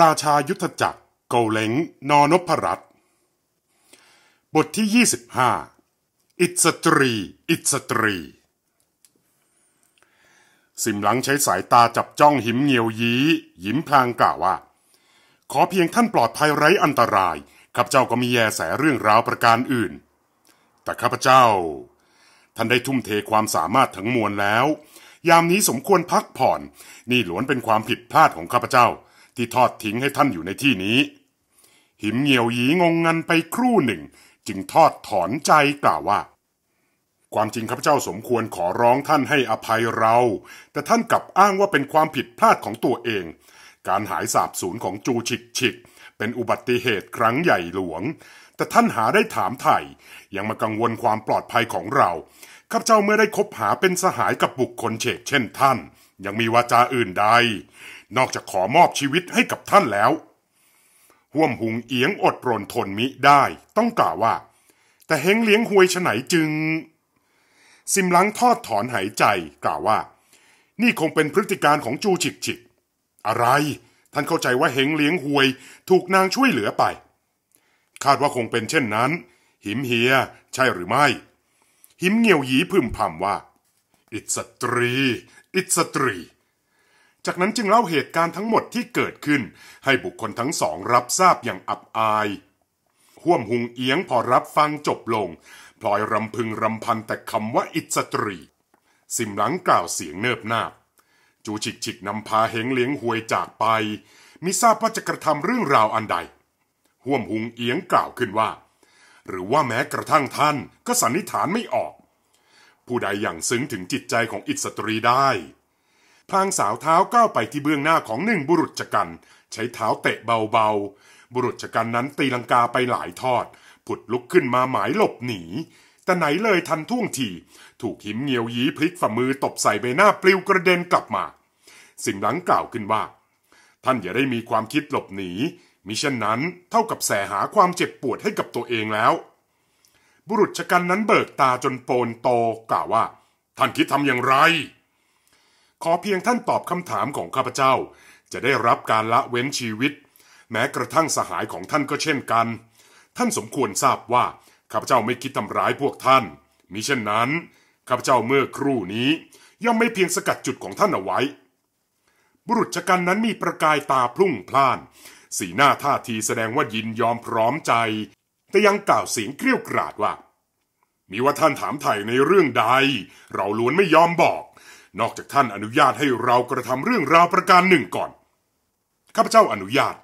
ราชายุทธจักรเกาเหลงนอนพรัตบทที่ 25 อิสตรี อิสตรี สิมหลังใช้สายตาจับจ้องหิมเงียวยี้ยิมพลางกล่าวว่า ขอเพียงท่านปลอดภัยไร้อันตราย ข้าพเจ้าก็มีแยแสเรื่องราวประการอื่น แต่ข้าพเจ้า ท่านได้ทุ่มเทความสามารถทั้งมวลแล้ว ยามนี้สมควรพักผ่อน นี่ล้วนเป็นความผิดพลาดของข้าพเจ้าที่ทอดทิ้งให้ท่านอยู่ในที่นี้ หิมเหียวหยีงงงันไปครู่หนึ่งจึงทอดถอนใจกล่าวว่า ความจริงข้าพเจ้าสมควรขอร้องท่านให้อภัยเรา แต่ท่านกลับอ้างว่าเป็นความผิดพลาดของตัวเอง การหายสาบสูญของจูฉิกฉิก เป็นอุบัติเหตุครั้งใหญ่หลวง แต่ท่านหาได้ถามไถ่ ยังมากังวลความปลอดภัยของเราข้าพเจ้าเมื่อได้คบหาเป็นสหายกับบุคคลเฉก เช่นท่าน ยังมีวาจาอื่นใดนอกจากขอมอบชีวิตให้กับท่านแล้วห่วมหุงเอียงอดรนทนมิได้ ต้องกล่าวว่า แต่เฮงเลี้ยงหวยฉไหนจึง ซิมลังทอดถอนหายใจ กล่าวว่า นี่คงเป็นพฤติการของจูฉิกฉิกอะไรท่านเข้าใจว่าเฮงเลี้ยงหวยถูกนางช่วยเหลือไป คาดว่าคงเป็นเช่นนั้น หิมเฮียใช่หรือไม่ หิมเงียวหยีพึมพำว่าอิสตรีอิสตรีจากนั้นจึงเล่าเหตุการณ์ทั้งหมดที่เกิดขึ้น ให้บุคคลทั้งสองรับทราบอย่างอับอายห่วมหุงเอียงพอรับฟังจบลง พลอยรำพึงรำพันแต่คำว่าอิสตรีสิมหลังกล่าวเสียงเนิบนาบจูฉิกฉิกนำพาเหงเลี้ยงหวยจากไปมิทราบว่าจะกระทำเรื่องราวอันใดห่วมหุงเอียงกล่าวขึ้นว่า หรือว่าแม้กระทั่งท่าน ก็สันนิษฐานไม่ออก ผู้ใดอย่างซึ้งถึงจิตใจของอิสตรีได้พลางสาวเท้าก้าวไปที่เบื้องหน้าของหนึ่งบุรุษจักรัน ใช้เท้าเตะเบาๆ บุรุษจักรันนั้นตีลังกาไปหลายทอด ผุดลุกขึ้นมาหมายหลบหนี แต่ไหนเลยทันท่วงทีถูกหิมเงียวยีพลิกฝ่ามือตบใส่ใบหน้าปลิวกระเด็นกลับมา สิ่งหลังกล่าวขึ้นว่า ท่านอย่าได้มีความคิดหลบหนี มิฉะนนั้นเท่ากับแสหาความเจ็บปวดให้กับตัวเองแล้ว บุรุษชกันนั้นเบิกตาจนโปนโตกล่าวว่าท่านคิดทำอย่างไรขอเพียงท่านตอบคำถามของข้าพเจ้าจะได้รับการละเว้นชีวิต แม้กระทั่งสหายของท่านก็เช่นกัน ท่านสมควรทราบว่าข้าพเจ้าไม่คิดทำร้ายพวกท่านมิเช่นนั้นข้าพเจ้าเมื่อครู่นี้ย่อมไม่เพียงสกัดจุดของท่านเอาไว้ บุรุษชกันนั้นมีประกายตาพลุ่งพล่าน สีหน้าท่าทีแสดงว่ายินยอมพร้อมใจ แต่ยังกล่าวเสียงเกรี้ยกราดว่ามีว่าท่านถามไถ่ในเรื่องใด เราล้วนไม่ยอมบอกนอกจากท่านอนุญาตให้เรากระทำเรื่องราวประการหนึ่งก่อนข้าพเจ้าอนุญาต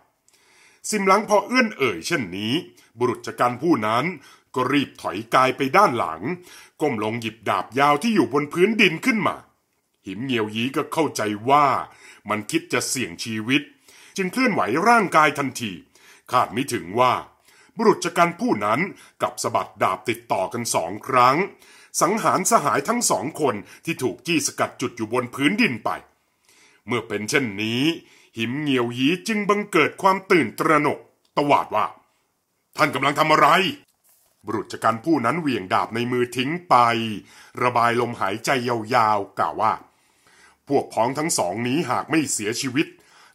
สิมหลังพอเอื้อนเอ่ยเช่นนี้ บุรุษจักรผู้นั้นก็รีบถอยกายไปด้านหลังก้มลงหยิบดาบยาวที่อยู่บนพื้นดินขึ้นมา หิมเงียวยีก็เข้าใจว่า มันคิดจะเสี่ยงชีวิต จึงเคลื่อนไหวร่างกายทันทีคาดไม่ถึงว่า บุรุษจักรผู้นั้นกับสะบัดดาบติดต่อกันสองครั้งสังหารสหายทั้งสองคนที่ถูกจี้สกัดจุดอยู่บนพื้นดินไป เมื่อเป็นเช่นนี้ หิมเงียวยีจึงบังเกิดความตื่นตระหนกตวาดว่า ท่านกำลังทำอะไร บรุษักรผู้นั้นเหวี่ยงดาบในมือทิ้งไป ระบายลมหายใจยาวๆ กล่าวว่า พวกพ้องทั้งสองนี้หากไม่เสียชีวิต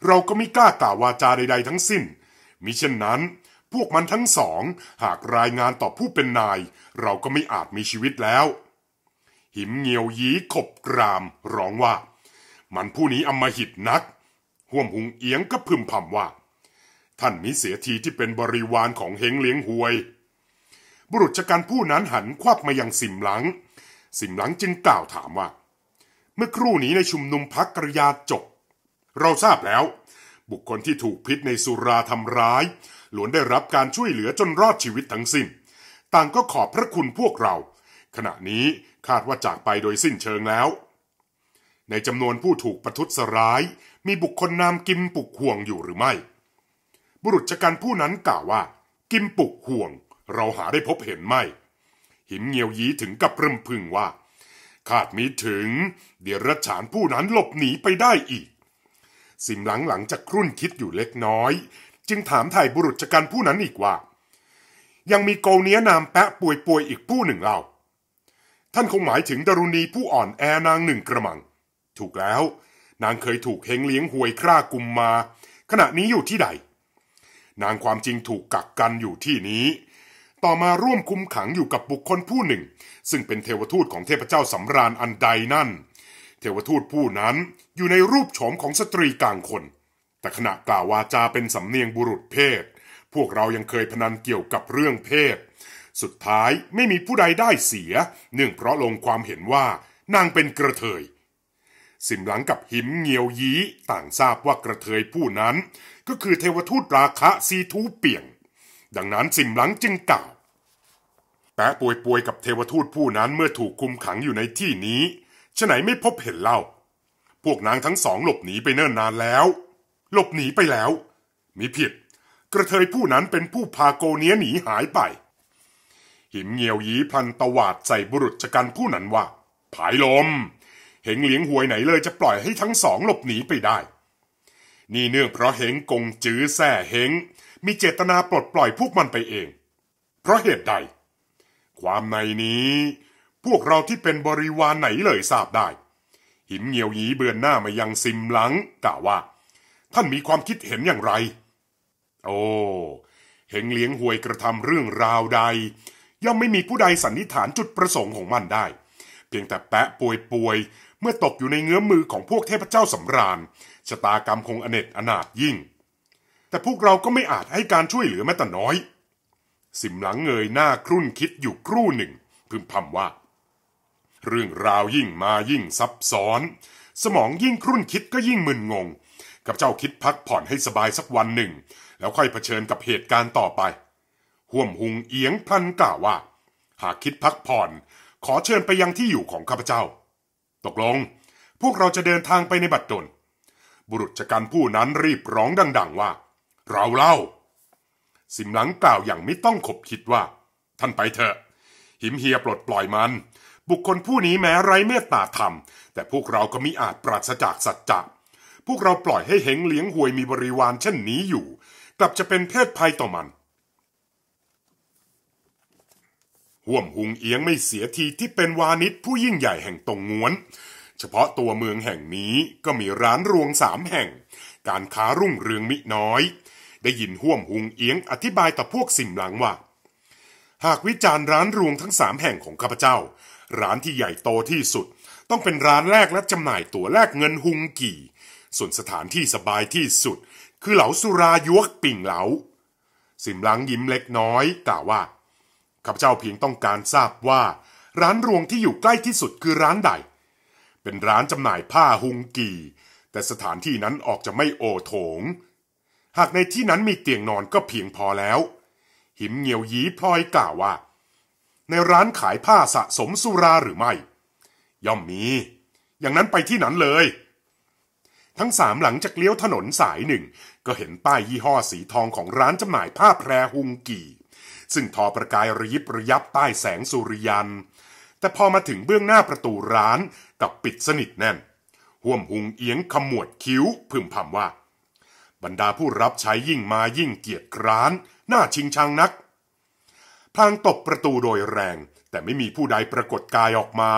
เราก็ไม่กล้ากล่าววาจาใดๆทั้งสิ้นมิเช่นนั้นพวกมันทั้งสองหากรายงานต่อผู้เป็นนาย เราก็ไม่อาจมีชีวิตแล้ว หิมเงียวยีขบกราม ร้องว่า มันผู้นี้อำมหิตนัก ห่วมหุงเอียงก็พึมพำว่า ท่านมิเสียทีที่เป็นบริวารของเฮงเลี้ยงหวย บุรุษชการผู้นั้นหันควับมายังสิมหลัง สิมหลังจึงกล่าวถามว่า เมื่อครู่นี้ในชุมนุมพักกระยาจกเราทราบแล้ว บุคคลที่ถูกพิษในสุราทำร้ายล้วนได้รับการช่วยเหลือจนรอดชีวิตทั้งสิ้น ต่างก็ขอบพระคุณพวกเรา ขณะนี้คาดว่าจากไปโดยสิ้นเชิงแล้ว ในจำนวนผู้ถูกประทุษร้าย มีบุคคลนามกิมปุกห่วงอยู่หรือไม่ บุรุษชการผู้นั้นกล่าวว่า กิมปุกห่วงเราหาได้พบเห็นไม่หิมเงียวยีถึงกับเริ่มพึงว่า คาดมีถึงเดรัจฉานผู้นั้นหลบหนีไปได้อีก สิมหลังหลังจากครุ่นคิดอยู่เล็กน้อยจึงถามไถ่บุรุษักรผู้นั้นอีกว่า ยังมีโกเนียนามแปะป่วยป่วยอีกผู้หนึ่งเราท่านคงหมายถึงดรุณีผู้อ่อนแอนางหนึ่งกระมังถูกแล้วนางเคยถูกเฮงเลี้ยงหวยคร่ากุมมา ขณะนี้อยู่ที่ใด นางความจริงถูกกักกันอยู่ที่นี้ ต่อมาร่วมคุมขังอยู่กับบุคคลผู้หนึ่ง ซึ่งเป็นเทวทูตของเทพเจ้าสำราญอันใดนั่น เทวทูตผู้นั้นอยู่ในรูปโฉมของสตรีกลางคนแต่ขณะกล่าววาจาเป็นสำเนียงบุรุษเพศ พวกเรายังเคยพนันเกี่ยวกับเรื่องเพศ สุดท้ายไม่มีผู้ใดได้เสีย เนื่องเพราะลงความเห็นว่านางเป็นกระเทยสิมหลังกับหิมเงียวยีต่างทราบว่ากระเทยผู้นั้น ก็คือเทวทูตราคะซีทูเปียง ดังนั้นสิมหลังจึงกล่าวแปะป่วยป่วยกับเทวทูตผู้นั้นเมื่อถูกคุมขังอยู่ในที่นี้ฉะไหนไม่พบเห็นเล่าพวกนางทั้งสองหลบหนีไปเนิ่นนานแล้วหลบหนีไปแล้ว มิผิด กระเทยผู้นั้นเป็นผู้พาโกเนียหนีหายไป หิมเงียวยีพันตวาดใส่บุรุษจักันผู้นั้นว่าผายลม เหงเหลียงหวยไหนเลย จะปล่อยให้ทั้งสองหลบหนีไปได้ นี่เนื่องเพราะเหงกงจื้อแส่เหงมีเจตนาปลดปล่อยพวกมันไปเอง เพราะเหตุใด ความในนี้ พวกเราที่เป็นบริวารไหนเลยทราบได้ หิมเงียวยีเบือนหน้ามายังซิมหลัง กล่าวว่าท่านมีความคิดเห็นอย่างไร โอ้เฮงเลี้ยงหวยกระทำเรื่องราวใดย่อมไม่มีผู้ใดสันนิษฐานจุดประสงค์ของมันได้ เพียงแต่แปะป่วยๆเมื่อตกอยู่ในเงื้อมมือของพวกเทพเจ้าสำราญ ชะตากรรมคงอเนกอนาถยิ่ง แต่พวกเราก็ไม่อาจให้การช่วยเหลือแม้แต่น้อย สิมหลังเงยหน้าครุ่นคิดอยู่ครู่หนึ่งพึมพำว่า เรื่องราวยิ่งมายิ่งซับซ้อน สมองยิ่งครุ่นคิดก็ยิ่งมึนงงกับเจ้าคิดพักผ่อนให้สบายสักวันหนึ่ง แล้วค่อยเผชิญกับเหตุการณ์ต่อไปห่วมหุงเอียงพลันกล่าวว่า หากคิดพักผ่อน ขอเชิญไปยังที่อยู่ของข้าพเจ้า ตกลง พวกเราจะเดินทางไปในบัดดลบุรุษักรผู้นั้นรีบร้องดังๆว่า เราเล่าสิมหลังกล่าวอย่างไม่ต้องขบคิดว่า ท่านไปเถอะ หิมเฮียปลดปล่อยมัน บุคคลผู้นี้แม้ไร้เมตตาธรรมแต่พวกเราก็มิอาจปราศจากสัจจะพวกเราปล่อยให้เหงเลี้ยงหวยมีบริวารเช่นนี้อยู่ กลับจะเป็นเพศภัยต่อมันห่วมหุงเอียงไม่เสียทีที่เป็นวานิชผู้ยิ่งใหญ่แห่งตรงงวน เฉพาะตัวเมืองแห่งนี้ก็มีร้านรวงสามแห่ง การค้ารุ่งเรืองมิน้อย ได้ยินห่วมหุงเอียงอธิบายต่อพวกสิมหลังว่า หากวิจารณ์ร้านรวงทั้งสามแห่งของข้าพเจ้า ร้านที่ใหญ่โตที่สุด ต้องเป็นร้านแรกและจำหน่ายตั๋วแลกเงินหุงกี่ส่วนสถานที่สบายที่สุด คือเหลาสุรายวกปิ่งเหลาสิมลังยิ้มเล็กน้อย กล่าวว่าข้าพเจ้าเพียงต้องการทราบว่า ร้านรวงที่อยู่ใกล้ที่สุดคือร้านใด เป็นร้านจำหน่ายผ้าฮุงกีแต่สถานที่นั้นออกจะไม่โอโถง หากในที่นั้นมีเตียงนอนก็เพียงพอแล้ว หิมเงียวยีพลอยกล่าวว่า ในร้านขายผ้าสะสมสุราหรือไม่ ย่อมมีอย่างนั้นไปที่นั้นเลยทั้งสามหลังจากเลี้ยวถนนสายหนึ่ง ก็เห็นป้ายยี่ห้อสีทองของร้านจำหน่ายผ้าแพรฮุงกีซึ่งทอประกายระยิบระยับใต้แสงสุริยัน แต่พอมาถึงเบื้องหน้าประตูร้านกับปิดสนิทแน่น ห่วมหุงเอียงขมวดคิ้ว พึมพำว่า บรรดาผู้รับใช้ยิ่งมายิ่งเกียดคร้านหน้าชิงชังนัก พลางตบประตูโดยแรง แต่ไม่มีผู้ใดปรากฏกายออกมา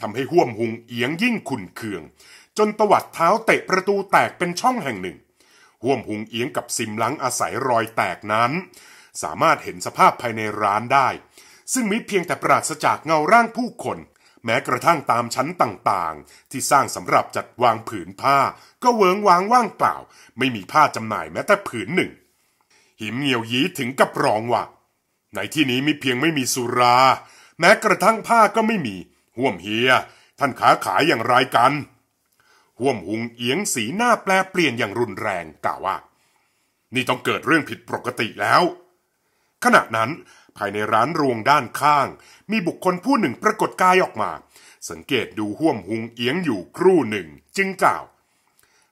ทำให้ห่วมหุงเอียงยิ่งขุนเคืองจนตวัดเท้าเตะประตูแตกเป็นช่องแห่งหนึ่ง ห่วมหุงเอียงกับซิมลังอาศัยรอยแตกนั้น สามารถเห็นสภาพภายในร้านได้ ซึ่งมิเพียงแต่ปราศจากเงาร่างผู้คน แม้กระทั่งตามชั้นต่างๆ ที่สร้างสำหรับจัดวางผืนผ้า ก็เวิงวางว่างเปล่า ไม่มีผ้าจำหน่ายแม้แต่ผืนหนึ่ง หิมเหียวยีถึงกับร้องว่าในที่นี้มิเพียงไม่มีสุรา แม้กระทั่งผ้าก็ไม่มี ห่วมเฮียท่านขาขายอย่างไรกันห่วมหุงเอียงสีหน้าแปลเปลี่ยนอย่างรุนแรงกล่าวว่า นี่ต้องเกิดเรื่องผิดปกติแล้ว ขณะนั้นภายในร้านรวงด้านข้าง มีบุคคลผู้หนึ่งปรากฏกายออกมา สังเกตดูห่วมหุงเอียงอยู่ครู่หนึ่ง จึงกล่าว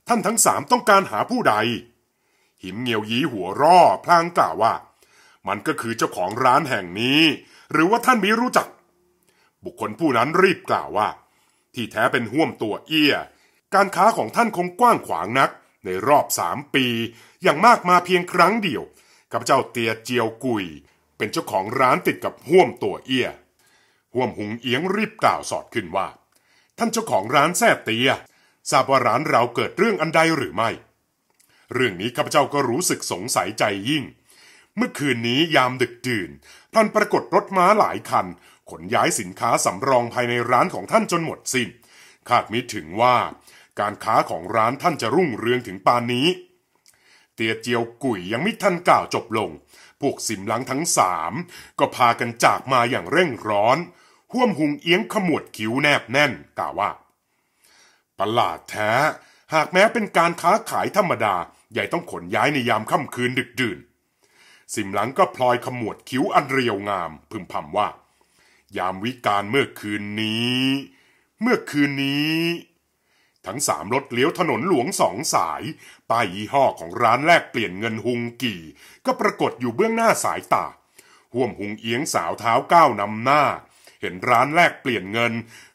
ท่านทั้งสามต้องการหาผู้ใด หิมเงียวยีหัวร่อพลางกล่าวว่า มันก็คือเจ้าของร้านแห่งนี้ หรือว่าท่านมีรู้จัก บุคคลผู้นั้นรีบกล่าวว่า ที่แท้เป็นห่วมตัวเอี้ยการค้าของท่านคงกว้างขวางนัก ในรอบสามปีอย่างมากมาเพียงครั้งเดียวกับเจ้าเตียเจียวกุยเป็นเจ้าของร้านติดกับห่วมตัวเอี้ยห่วมหุงเอียงรีบกล่าวสอดขึ้นว่า ท่านเจ้าของร้านแซ่เตียทราบว่าร้านเราเกิดเรื่องอันใดหรือไม่ เรื่องนี้ข้าพเจ้าก็รู้สึกสงสัยใจยิ่ง เมื่อคืนนี้ยามดึกดื่น ท่ันปรากฏรถม้าหลายคันขนย้ายสินค้าสำรองภายในร้านของท่านจนหมดสิน้นคาดมิถึงว่าการค้าของร้านท่านจะรุ่งเรืองถึงปานนี้ เตียเจียวกุยยังไม่ทันกล่าวจบลง พวกสิมหลังทั้งสามก็พากันจากมาอย่างเร่งร้อนห่วมหุงเอียงขมวดคิ้วแนบแน่นกล่าวว่า ประหลาดแท้ หากแม้เป็นการค้าขายธรรมดา ใหญ่ต้องขนย้ายในยามค่ำคืนดึกดื่น สิมหลังก็พลอยขมวดคิ้วอันเรียวงามพึมพำว่า ยามวิการเมื่อคืนนี้ เมื่อคืนนี้ทั้งสามรถเลี้ยวถนนหลวงสองสายป้ายยี่ห้อของร้านแลกเปลี่ยนเงินฮุงกี่ ก็ปรากฏอยู่เบื้องหน้าสายตาห่วมหุงเอียงสาวเท้าก้าวนำหน้า เห็นร้านแลกเปลี่ยนเงิน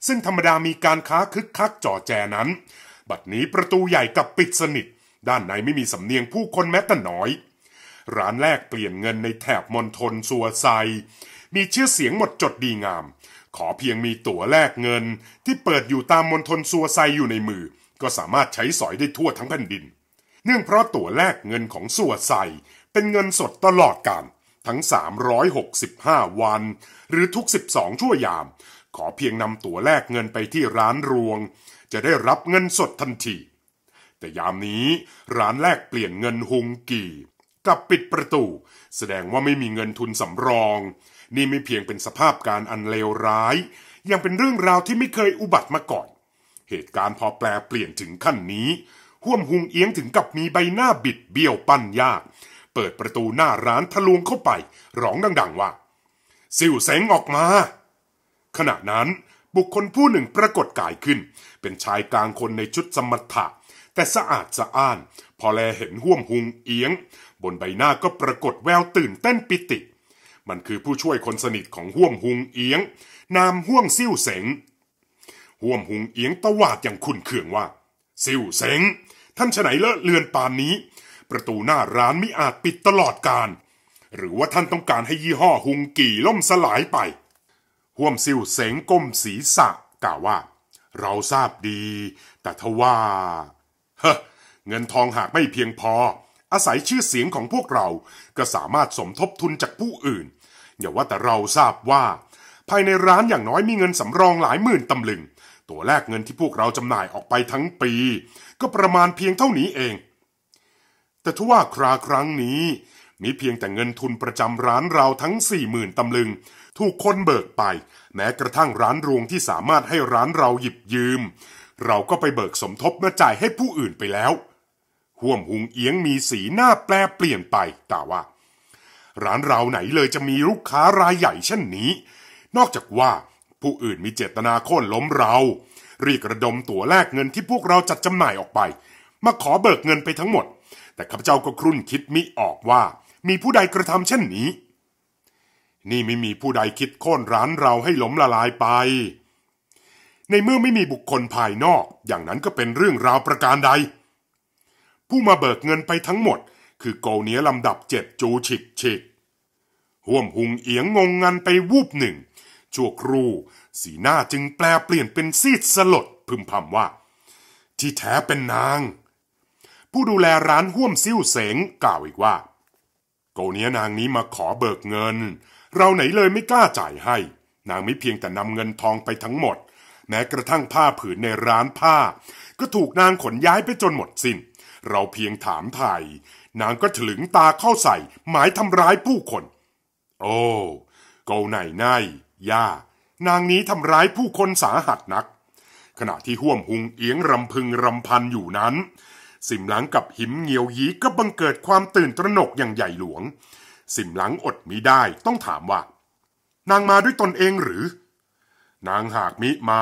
ซึ่งธรรมดามีการค้าคึกคักจ่อแจนั้นบัดนี้ประตูใหญ่กับปิดสนิทด้านในไม่มีสำเนียงผู้คนแม้แต่น้อย ร้านแลกเปลี่ยนเงินในแถบมณฑลสัวไซมีชื่อเสียงหมดจดดีงามขอเพียงมีตั๋วแลกเงินที่เปิดอยู่ตามมณฑลซัวไซอยู่ในมือ ก็สามารถใช้สอยได้ทั่วทั้งแผ่นดิน เนื่องเพราะตั๋วแลกเงินของซัวไซเป็นเงินสดตลอดการทั้ง365วัน หรือทุก12ชั่วยาม ขอเพียงนำตั๋วแลกเงินไปที่ร้านรวง จะได้รับเงินสดทันที แต่ยามนี้ร้านแลกเปลี่ยนเงินฮงกีกับปิดประตู แสดงว่าไม่มีเงินทุนสำรองนี่ไม่เพียงเป็นสภาพการอันเลวร้าย ยังเป็นเรื่องราวที่ไม่เคยอุบัติมาก่อน เหตุการณ์พอแปลเปลี่ยนถึงขั้นนี้ห่วมหุงเอียงถึงกับมีใบหน้าบิดเบี้ยวปั้นยาก เปิดประตูหน้าร้านทะลวงเข้าไป ร้องดังๆ ว่าซิวแสงออกมา ขณะนั้น บุคคลผู้หนึ่งปรากฏกายขึ้น เป็นชายกลางคนในชุดสมถะ แต่สะอาดสะอ้าน พอแลเห็นห่วมหุงเอียง บนใบหน้าก็ปรากฏแววตื่นเต้นปิติมันคือผู้ช่วยคนสนิทของห่วมหุงเอียง นามห่วมซิ่วเสงห่วมหุงเอียงตวาดอย่างขุนเคืองว่า ซิ่วเสงท่านฉไหนเลอะเลือนปานนี้ ประตูหน้าร้านไม่อาจปิดตลอดการหรือว่าท่านต้องการให้ยี่ห้อหุงกี่ล่มสลายไปห่วมซิ่วเสงก้มศีรษะ กล่าวว่า เราทราบดี แต่ทว่าเฮ้เงินทองหากไม่เพียงพออาศัยชื่อเสียงของพวกเรา ก็สามารถสมทบทุนจากผู้อื่น อย่าว่าแต่เราทราบว่า ภายในร้านอย่างน้อยมีเงินสำรองหลายหมื่นตำลึง ตัวแรกเงินที่พวกเราจำหน่ายออกไปทั้งปี ก็ประมาณเพียงเท่านี้เอง แต่ทว่าคราครั้งนี้ มีเพียงแต่เงินทุนประจำร้านเราทั้งสี่หมื่นตำลึงถูกคนเบิกไป แม้กระทั่งร้านรวงที่สามารถให้ร้านเราหยิบยืม เราก็ไปเบิกสมทบมาจ่ายให้ผู้อื่นไปแล้ว่วมหุงเอียงมีสีหน้าแปลเปลี่ยนไป แต่ว่า ร้านเราไหนเลยจะมีลูกค้ารายใหญ่เช่นนี้ นอกจากว่าผู้อื่นมีเจตนาโค่นล้มเราเรียกระดมตั๋วแลกเงินที่พวกเราจัดจำหน่ายออกไป มาขอเบิกเงินไปทั้งหมด แต่ข้าพเจ้าก็ครุ่นคิดมิ ออกว่ามีผู้ใดกระทำเช่นนี้ นี่ไม่มีผู้ใดคิดโค่นร้านเราให้ล้มละลายไป ในเมื่อไม่มีบุคคลภายนอก อย่างนั้นก็เป็นเรื่องราวประการใดผู้มาเบิกเงินไปทั้งหมดคือโกเนียลำดับเจ็ดจูฉิกฉิกห่วมหุงเอียงงงงันไปวูบหนึ่งชั่วครูสีหน้าจึงแปลเปลี่ยนเป็นซีดสลดพึมพำว่า ที่แท้เป็นนาง ผู้ดูแลร้านห่วมซิ่วเสงกล่าวอีกว่า โกเนียนางนี้มาขอเบิกเงิน เราไหนเลยไม่กล้าจ่ายให้ นางไม่เพียงแต่นำเงินทองไปทั้งหมด แม้กระทั่งผ้าผืนในร้านผ้า ก็ถูกนางขนย้ายไปจนหมดสิน้นเราเพียงถามไทยนางก็ถลึงตาเข้าใส่ หมายทำร้ายผู้คน โอ้เกาไหนไนย่านางนี้ทำร้ายผู้คนสาหัสนัก ขณะที่ห่วมหุงเอียงรำพึงรำพันอยู่นั้นสิมหลังกับหิมเงียวยีก็บังเกิดความตื่นตระหนกอย่างใหญ่หลวงสิมหลังอดมิได้ ต้องถามว่า นางมาด้วยตนเองหรือ นางหากมิมา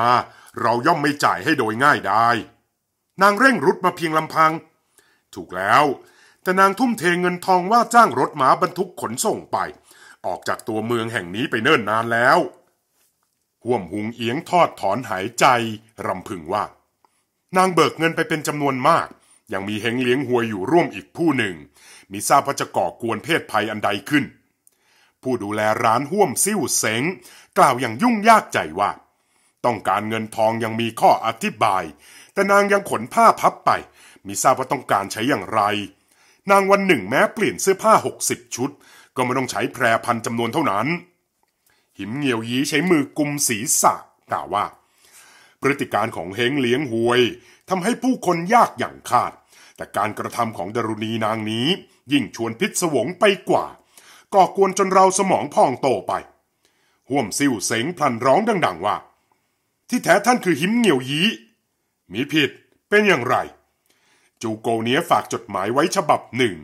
เราย่อมไม่จ่ายให้โดยง่ายได้ นางเร่งรุดมาเพียงลำพังถูกแล้ว แต่นางทุ่มเทเงินทองว่าจ้างรถม้าบรรทุกขนส่งไป ออกจากตัวเมืองแห่งนี้ไปเนิ่นนานแล้วห่วมหุงเอียงทอดถอนหายใจ รำพึงว่า นางเบิกเงินไปเป็นจำนวนมาก ยังมีเฮงเลี้ยงหัวอยู่ร่วมอีกผู้หนึ่ง มีทราบว่าจะก่อกวนเพศภัยอันใดขึ้น ผู้ดูแลร้านห่วมซิ่วเสงกล่าวอย่างยุ่งยากใจว่า ต้องการเงินทองยังมีข้ออธิบาย แต่นางยังขนผ้าพับไปมิทราบว่าต้องการใช้อย่างไร นางวันหนึ่งแม้เปลี่ยนเสื้อผ้าหกสิบชุด ก็ไม่ต้องใช้แพรพันจำนวนเท่านั้น หิมเงียวยีใช้มือกุมศีรษะกล่าวว่าพฤติการของเฮงเลี้ยงหวยทำให้ผู้คนยากอย่างคาด แต่การกระทำของดารุณีนางนี้ ยิ่งชวนพิศวงไปกว่า ก่อกวนจนเราสมองพองโตไปห่วมซิ่วเสงพลันร้องดังๆว่า ที่แท้ท่านคือหิมเหงียวยี มีผิดเป็นอย่างไรจูโกเนียฝากจดหมายไว้ฉบับหนึ่ง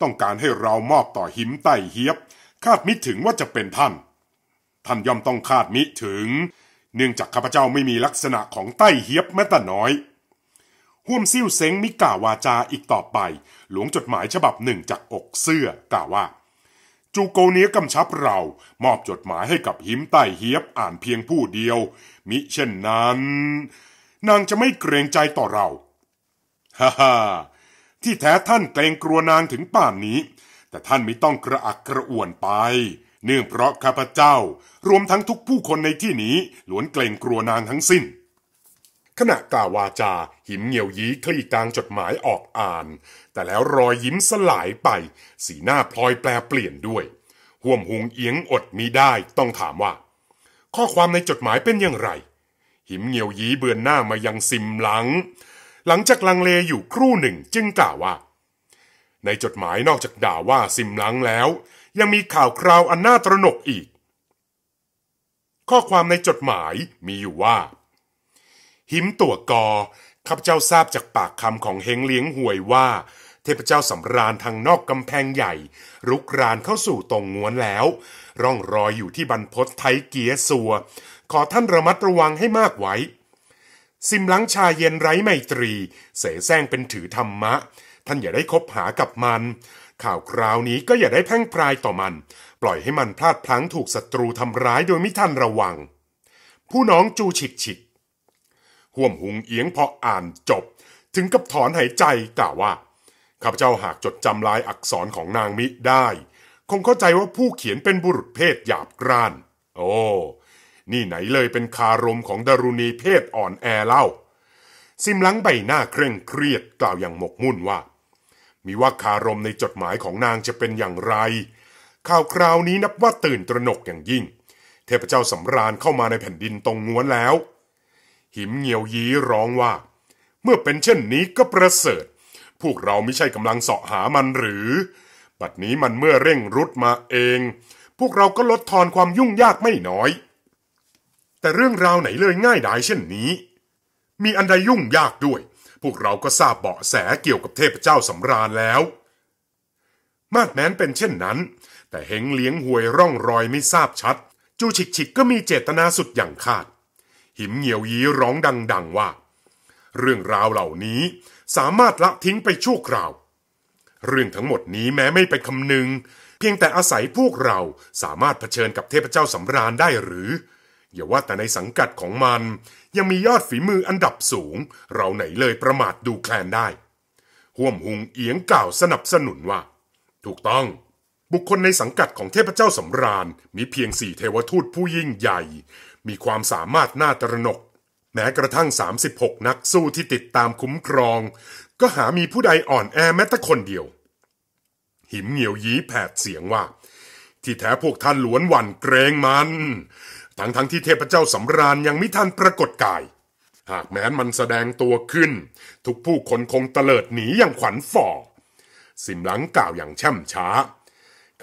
ต้องการให้เรามอบต่อหิมไต้เฮียบ คาดมิถึงว่าจะเป็นท่าน ท่านย่อมต้องคาดมิถึง เนื่องจากข้าพเจ้าไม่มีลักษณะของไต้เฮียบแม้แต่น้อยห่วมซิ่วเซ้งมิกล่าววาจาอีกต่อไป หลวงจดหมายฉบับหนึ่งจากอกเสื้อกล่าวว่า จูโกเนียกำชับเรามอบจดหมายให้กับหิมไต้เฮียบอ่านเพียงผู้เดียว มิเช่นนั้น นางจะไม่เกรงใจต่อเราฮ่าฮ่าที่แท้ท่านเกรงกลัวนางถึงป่านนี้ แต่ท่านไม่ต้องกระอักกระอ่วนไป เนื่องเพราะข้าพเจ้า รวมทั้งทุกผู้คนในที่นี้ล้วนเกรงกลัวนางทั้งสิ้น ขณะกล่าววาจาหิมเหงียวยีคลี่กลางจดหมายออกอ่าน แต่แล้วรอยยิ้มสลายไป สีหน้าพลอยแปลเปลี่ยนด้วยห่วมหงเอียงอดมีได้ ต้องถามว่า ข้อความในจดหมายเป็นอย่างไร หิมเหงียวยีเบือนหน้ามายังซิมหลังหลังจากลังเลอยู่ครู่หนึ่งจึงกล่าวว่า ในจดหมายนอกจากด่าว่าซิมลังแล้ว ยังมีข่าวคราวอันน่าตระหนกอีก ข้อความในจดหมายมีอยู่ว่า หิมตัวกอข้าพเจ้าทราบจากปากคำของเฮงเลี้ยงหวยว่า เทพเจ้าสำราญทางนอกกำแพงใหญ่รุกรานเข้าสู่ตรงงวนแล้วร่องรอยอยู่ที่บรรพศไทยเกียสัว ขอท่านระมัดระวังให้มากไว้ซิมลังชาเย็นไร้ไมตรี เสแสร้งเป็นถือธรรมะ ท่านอย่าได้คบหากับมัน ข่าวคราวนี้ก็อย่าได้แพ่งพรายต่อมัน ปล่อยให้มันพลาดพลั้งถูกศัตรูทำร้ายโดยไม่ทันระวัง ผู้น้องจูฉิกฉิกห่วมหุงเอียงพออ่านจบ ถึงกับถอนหายใจกล่าวว่าข้าพเจ้าหากจดจำลายอักษรของนางมิได้ คงเข้าใจว่าผู้เขียนเป็นบุรุษเพศหยาบกร้าน โอ้นี่ไหนเลยเป็นคารมของดารุณีเพศอ่อนแอเล่าซิมลังใบหน้าเคร่งเครียดกล่าวอย่างหมกมุ่นว่า มีว่าคารมในจดหมายของนางจะเป็นอย่างไร ข่าวคราวนี้นับว่าตื่นตระหนกอย่างยิ่ง เทพเจ้าสำราญเข้ามาในแผ่นดินตรงง้วนแล้ว หิมเงียวยีร้องว่า เมื่อเป็นเช่นนี้ก็ประเสริฐ พวกเราไม่ใช่กำลังเสาะหามันหรือ บัดนี้มันเมื่อเร่งรุดมาเอง พวกเราก็ลดทอนความยุ่งยากไม่น้อยแต่เรื่องราวไหนเลยง่ายดายเช่นนี้ มีอันใดยุ่งยากด้วย พวกเราก็ทราบเบาะแสเกี่ยวกับเทพเจ้าสำราญแล้ว มากแม้นเป็นเช่นนั้น แต่เฮงเลี้ยงหวยร่องรอยไม่ทราบชัด จูฉิกฉิกก็มีเจตนาสุดอย่างคาด หิมเหี่ยวยีร้องดัง ๆว่า เรื่องราวเหล่านี้สามารถละทิ้งไปชั่วคราวเรื่องทั้งหมดนี้แม้ไม่เป็นคำนึง เพียงแต่อาศัยพวกเราสามารถเผชิญกับเทพเจ้าสำราญได้หรืออย่าว่าแต่ในสังกัดของมันยังมียอดฝีมืออันดับสูง เราไหนเลยประมาทดูแคลนได้ห่วมหุงเอียงกล่าวสนับสนุนว่า ถูกต้อง บุคคลในสังกัดของเทพเจ้าสำราญ มีเพียงสี่เทวทูตผู้ยิ่งใหญ่ มีความสามารถน่าตระหนก แม้กระทั่ง 36 นักสู้ที่ติดตามคุ้มครอง ก็หามีผู้ใดอ่อนแอแม้แต่คนเดียว หิมเหนียวยีแผดเสียงว่า ที่แท้พวกท่านล้วนหวั่นเกรงมันทั้งทั้งที่เทพเจ้าสำราญยังไม่ทันปรากฏกาย หากแม้นมันแสดงตัวขึ้น ทุกผู้คนคงเตลิดหนีอย่างขวัญฝ่อสิมหลังกล่าวอย่างแช่มช้า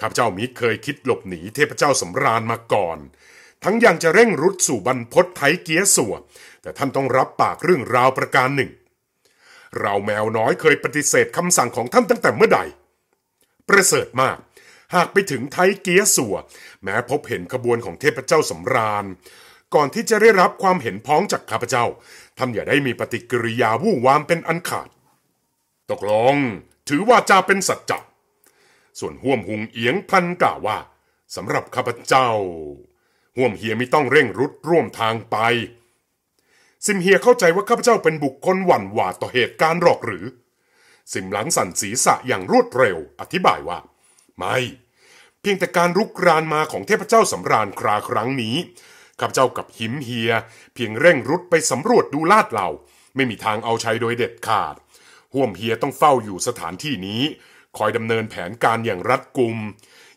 ข้าพเจ้ามิเคยคิดหลบหนีเทพเจ้าสำราญมาก่อน ทั้งยังจะเร่งรุดสู่บรรพศไทยเกียสัวแต่ท่านต้องรับปากเรื่องราวประการหนึ่ง เราแมวน้อยเคยปฏิเสธคำสั่งของท่านตั้งแต่เมื่อใด ประเสริฐมากหากไปถึงไทยเกียสัว แม้พบเห็นขบวนของเทพเจ้าสำราญก่อนที่จะได้รับความเห็นพ้องจากข้าพเจ้าท่านอย่าได้มีปฏิกิริยาวู่วามเป็นอันขาด ตกลงถือว่าจะเป็นสัจจะส่วนห่วมหุงเอียงพันกล่าวว่าสำหรับข้าพเจ้าห่วมเฮียไม่ต้องเร่งรุดร่วมทางไปซิมเฮียเข้าใจว่าข้าพเจ้าเป็นบุคคลหวั่นหวาดต่อเหตุการณ์หรอกหรือซิมหลังสั่นศีรษะอย่างรวดเร็ว อธิบายว่าไม่เพียงแต่การรุกรานมาของเทพเจ้าสำราญคราครั้งนี้ข้าพเจ้ากับหิมเฮียเพียงเร่งรุดไปสำรวจดูลาดเหล่าไม่มีทางเอาใช้โดยเด็ดขาด ห่วมเฮียต้องเฝ้าอยู่สถานที่นี้ คอยดำเนินแผนการอย่างรัดกุม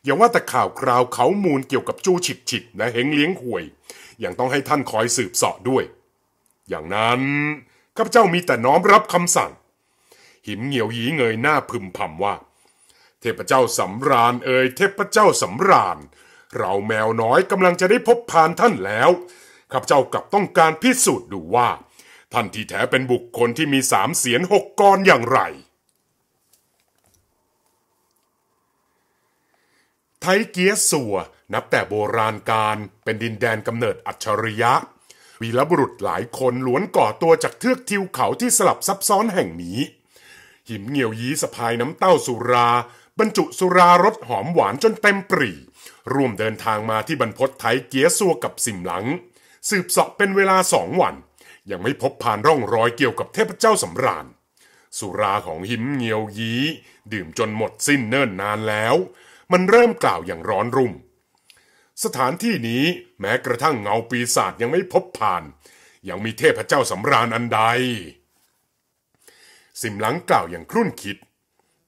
อย่าว่าแต่ข่าวคราวเขามูลเกี่ยวกับจู้ฉิดฉิดและเฮงเลี้ยงห่วยยังต้องให้ท่านคอยสืบสอดด้วย อย่างนั้นข้าพเจ้ามีแต่น้อมรับคำสั่ง หิมเหงียวหยีเงยหน้าพึมพำว่าเทพเจ้าสำราญเอ่ย เทพเจ้าสำราญ เราแมวน้อยกำลังจะได้พบพานท่านแล้วข้าพเจ้ากลับต้องการพิสูจน์ดูว่า ท่านที่แท้เป็นบุคคลที่มีสามเสียนหกกรอย่างไร ไทเกียสัวนับแต่โบราณกาลเป็นดินแดนกำเนิดอัจฉริยะ วีรบุรุษหลายคนล้วนก่อตัวจากเทือกทิวเขาที่สลับซับซ้อนแห่งนี้ หิมเหงียวยีสะพายน้ำเต้าสุราบรรจุ สุรารสหอมหวานจน เต็ม ปรีร่วมเดินทางมาที่บรรพศไทยเกียซัวกับสิมหลัง สืบสอบเป็นเวลาสองวัน ยังไม่พบผ่านร่อง รอยเกี่ยวกับเทพเจ้า สำราญ สุราของหิมเงียวยี ดื่มจนหมดสิ้นเนิ่นนานแล้ว มันเริ่มกล่าวอย่างร้อนรุ่มสถานที่นี้แม้กระทั่งเงาปีศาจยังไม่พบผ่าน ยังมีเทพเจ้าสำราญอันใดสิมหลังกล่าวอย่างครุ่นคิด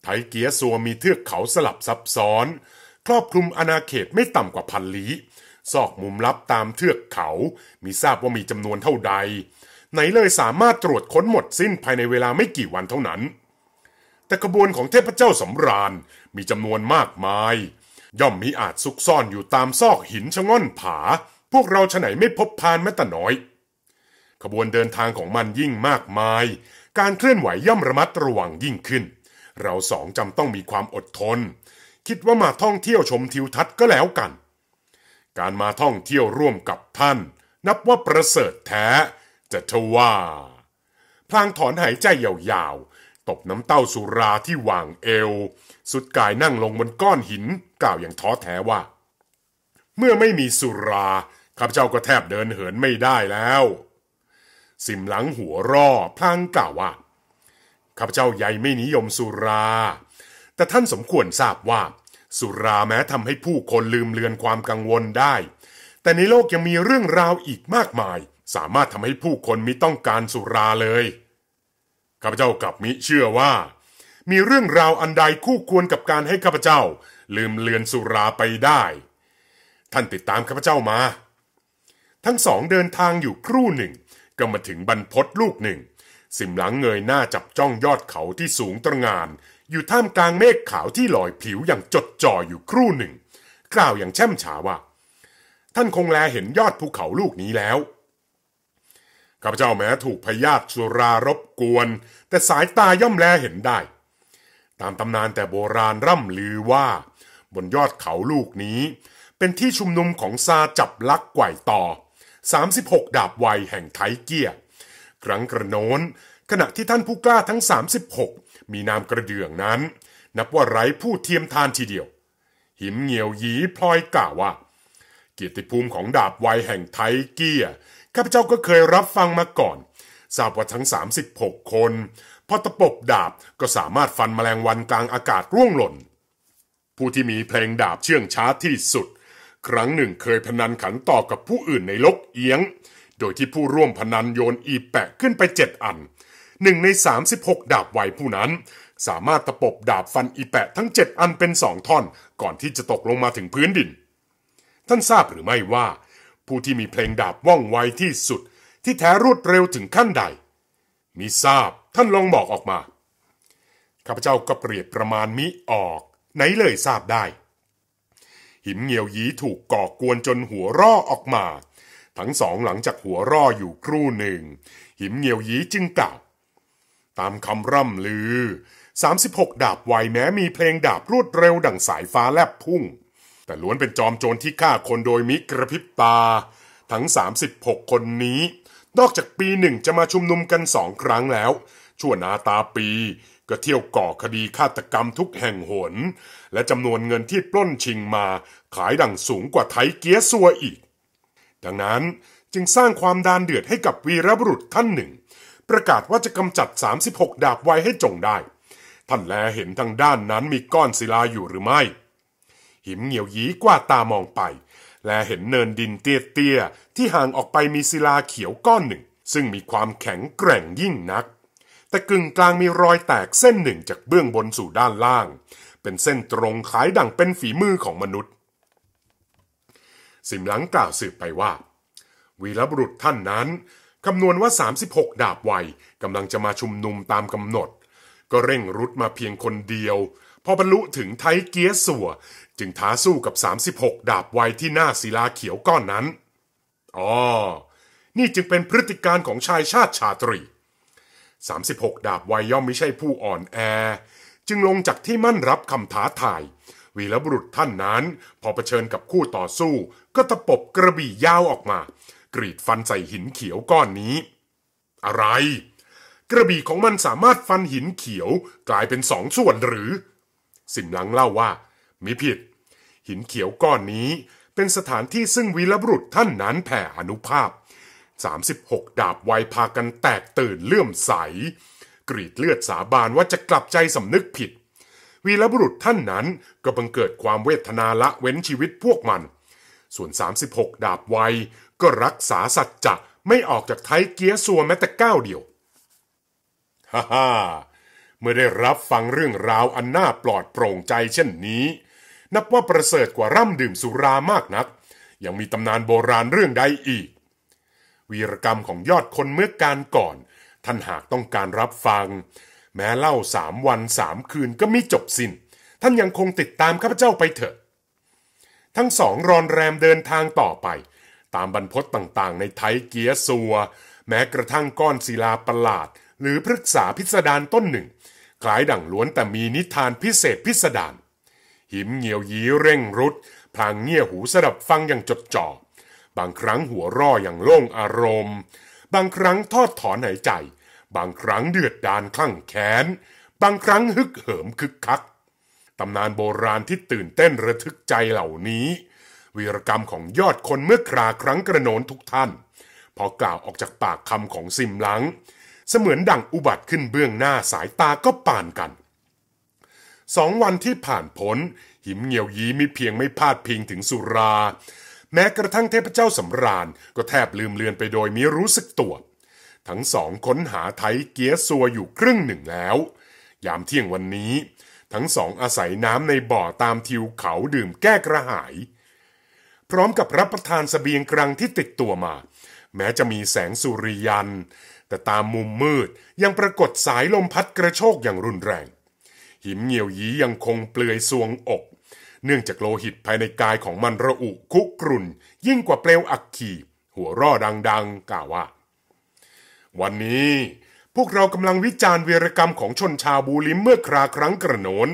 ไทเกียซัวมีเทือกเขาสลับซับซ้อน ครอบคลุมอาณาเขตไม่ต่ำกว่าพันลี้ซอกมุมลับตามเทือกเขามีทราบว่ามีจำนวนเท่าใด ไหนเลยสามารถตรวจค้นหมดสิ้นภายในเวลาไม่กี่วันเท่านั้น แต่ขบวนของเทพเจ้าสำราญมีจำนวนมากมาย ย่อมมีอาจซุกซ่อนอยู่ตามซอกหินชะง่อน ผา พวกเราฉไหนไม่พบพานแม้แต่น้อยขบวนเดินทางของมันยิ่งมากมาย การเคลื่อนไหวย่อมระมัดระวังยิ่งขึ้นเราสองจำต้องมีความอดทน คิดว่ามาท่องเที่ยวชมทิวทัศน์ก็แล้วกัน การมาท่องเที่ยวร่วมกับท่าน นับว่าประเสริฐแท้ จะทว่าพลางถอนหายใจยาวๆ ตบน้ำเต้าสุราที่วางเอว สุดกายนั่งลงบนก้อนหิน กล่าวอย่างท้อแท้ว่า เมื่อไม่มีสุราข้าพเจ้าก็แทบเดินเหินไม่ได้แล้ว สิมหลังหัวรอพลางกล่าวว่าข้าพเจ้าใหญ่ไม่นิยมสุรา แต่ท่านสมควรทราบว่า สุราแม้ทำให้ผู้คนลืมเลือนความกังวลได้ แต่ในโลกยังมีเรื่องราวอีกมากมาย สามารถทำให้ผู้คนมิต้องการสุราเลย ข้าพเจ้ากลับมิเชื่อว่า มีเรื่องราวอันใดคู่ควรกับการให้ข้าพเจ้าลืมเลือนสุราไปได้ ท่านติดตามข้าพเจ้ามา ทั้งสองเดินทางอยู่ครู่หนึ่งก็มาถึงบรรพศลูกหนึ่งสิมหลังเงยหน้าจับจ้องยอดเขาที่สูงตระงาน อยู่ท่ามกลางเมฆขาวที่ลอยผิวอย่างจดจ่ออยู่ครู่หนึ่ง กล่าวอย่างแช่มฉาว่า ท่านคงแลเห็นยอดภูเขาลูกนี้แล้ว ข้าพเจ้าแม้ถูกพยาธิสุรารบกวน แต่สายตาย่อมแลเห็นได้ ตามตำนานแต่โบราณร่ำลือว่า บนยอดเขาลูกนี้ เป็นที่ชุมนุมของซาจับลักไกว่ต่อ 36 ดาบวัยแห่งไทเกียร์ครั้งกระโน้นขณะที่ท่านผู้กล้าทั้ง 36 มีนามกระเดื่องนั้น นับว่าไร้ผู้เทียมทานทีเดียว หิมเหงียวยีพลอยกล่าวว่าเกียรติภูมิของดาบไวแห่งไทเกียข้าพเจ้าก็เคยรับฟังมาก่อนทราบว่าทั้ง 36 คน พอตะปบดาบก็สามารถฟันแมลงวันกลางอากาศร่วงหล่น ผู้ที่มีเพลงดาบเชื่องช้าที่สุด ครั้งหนึ่งเคยพนันขันต่อกับผู้อื่นในลกเอียงโดยที่ผู้ร่วมพนันโยนอีแปะขึ้นไป 7 อัน หนึ่งใน 36 ดาบไวผู้นั้น สามารถตะปบดาบฟันอีแปะทั้ง 7 อันเป็นสองท่อน ก่อนที่จะตกลงมาถึงพื้นดิน ท่านทราบหรือไม่ว่า ผู้ที่มีเพลงดาบว่องไวที่สุดที่แท้รวดเร็วถึงขั้นใด มิทราบท่านลองบอกออกมา ข้าพเจ้าก็เปรียบประมาณมิออกไหนเลยทราบได้ หิมเงียวยีถูกก่อกวนจนหัวร่อออกมาทั้งสองหลังจากหัวร่ออยู่ครู่หนึ่ง หิมเหงียวยีจึงกล่าวตามคำร่ำลือ 36 ดาบไวแม้มีเพลงดาบรวดเร็วดังสายฟ้าแลบพุ่ง แต่ล้วนเป็นจอมโจรที่ฆ่าคนโดยมิกระพริบตาทั้ง 36 คนนี้ นอกจากปีหนึ่งจะมาชุมนุมกันสองครั้งแล้ว ชั่วนาตาปี ก็เที่ยวก่อคดีฆาตกรรมทุกแห่งหน และจำนวนเงินที่ปล้นชิงมา ขายดังสูงกว่าไทยเกียสัวอีกดังนั้นจึงสร้างความดานเดือดให้กับวีรบุรุษท่านหนึ่ง ประกาศว่าจะกำจัด 36 ดาบไวให้จงได้ ท่านแลเห็นทางด้านนั้นมีก้อนศิลาอยู่หรือไม่ หิมเหงียวยีกว่าตามองไป แลเห็นเนินดินเตี้ย ๆ ที่ห่างออกไปมีศิลาเขียวก้อนหนึ่ง ซึ่งมีความแข็งแกร่งยิ่งนัก แต่กึ่งกลางมีรอยแตกเส้นหนึ่งจากเบื้องบนสู่ด้านล่าง เป็นเส้นตรงคล้ายดั่งเป็นฝีมือของมนุษย์สิมหลังกล่าวสืบไปว่า วีรบุรุษท่านนั้นคำนวณว่า 36 ดาบวัยกำลังจะมาชุมนุมตามกำหนด ก็เร่งรุดมาเพียงคนเดียว พอบรรลุถึงไทเกียสัว จึงท้าสู้กับ 36 ดาบวัยที่หน้าศิลาเขียวก้อนนั้นอ๋อนี่จึงเป็นพฤติการของชายชาติชาตรี 36 ดาบวัยย่อมไม่ใช่ผู้อ่อนแอ จึงลงจากที่มั่นรับคำท้าทายวีรบุรุษท่านนั้น พอเผชิญกับคู่ต่อสู้ก็ตะปบกระบี่ยาวออกมา กรีดฟันใส่หินเขียวก้อนนี้ อะไร กระบี่ของมันสามารถฟันหินเขียวกลายเป็นสองส่วนหรือสิมหลังเล่าว่ามิผิด หินเขียวก้อนนี้ เป็นสถานที่ซึ่งวีรบุรุษท่านนั้นแผ่อนุภาพ 36 ดาบไวพากันแตกตื่นเลื่อมใสกรีดเลือดสาบานว่าจะกลับใจสำนึกผิดวีรบุรุษท่านนั้นก็บังเกิดความเวทนาละเว้นชีวิตพวกมัน ส่วน 36 ดาบไวก็รักษาสัจจะ ไม่ออกจากไทยเกียสัวแม้แต่ก้าวเดียว ฮ่าฮ่าเมื่อได้รับฟังเรื่องราวอันน่าปลอดโปร่งใจเช่นนี้ นับว่าประเสริฐกว่าร่ำดื่มสุรามากนัก ยังมีตำนานโบราณเรื่องใดอีก วีรกรรมของยอดคนเมื่อการก่อน ท่านหากต้องการรับฟังแม้เล่าสามวันสามคืนก็ไม่จบสิน้นท่านยังคงติดตามข้าพเจ้าไปเถอะ ทั้งสองรอนแรมเดินทางต่อไป ตามบรรพศต่างๆ ในไทยเกียสัว แม้กระทั่งก้อนศิลาประหลาด หรือพฤกษาพิสดารต้นหนึ่ง คล้ายดั่งล้วนแต่มีนิทานพิเศษพิสดารหิมเหงียวยีเร่งรุด พลางเงี่ยหูสดับฟังอย่างจดจ่อบางครั้งหัวร่ออย่างโล่งอารมณ์ บางครั้งทอดถอนหายใจบางครั้งเดือดดานคลั่งแค้น บางครั้งฮึกเหิมคึกคัก ตำนานโบราณที่ตื่นเต้นระทึกใจเหล่านี้ วีรกรรมของยอดคนเมื่อคราครั้งกระโนนทุกท่าน พอกล่าวออกจากปากคำของซิมหลัง เสมือนดั่งอุบัติขึ้นเบื้องหน้าสายตาก็ป่านกัน สองวันที่ผ่านพ้น หิมเหียวยีมิเพียงไม่พลาดพิงถึงสุรา แม้กระทั่งเทพเจ้าสำราญก็แทบลืมเลือนไปโดยมิรู้สึกตัวทั้งสองค้นหาไทเกียซัวอยู่ครึ่งหนึ่งแล้ว ยามเที่ยงวันนี้ ทั้งสองอาศัยน้ำในบ่อตามทิวเขาดื่มแก้กระหาย พร้อมกับรับประทานสเสบียงกลางที่ติดตัวมา แม้จะมีแสงสุริยัน แต่ตามมุมมืดยังปรากฏสายลมพัดกระโชกอย่างรุนแรง หิมเหนียวยียังคงเปลือยสวงอก เนื่องจากโลหิตภายในกายของมันระอุคุกรุ่น ยิ่งกว่าเปลวอักขีหัวร่อดังๆ กล่าวว่าวันนี้ พวกเรากำลังวิจารณ์เวรกรรมของชนชาวบูลิมเมื่อคราครั้งกระโนน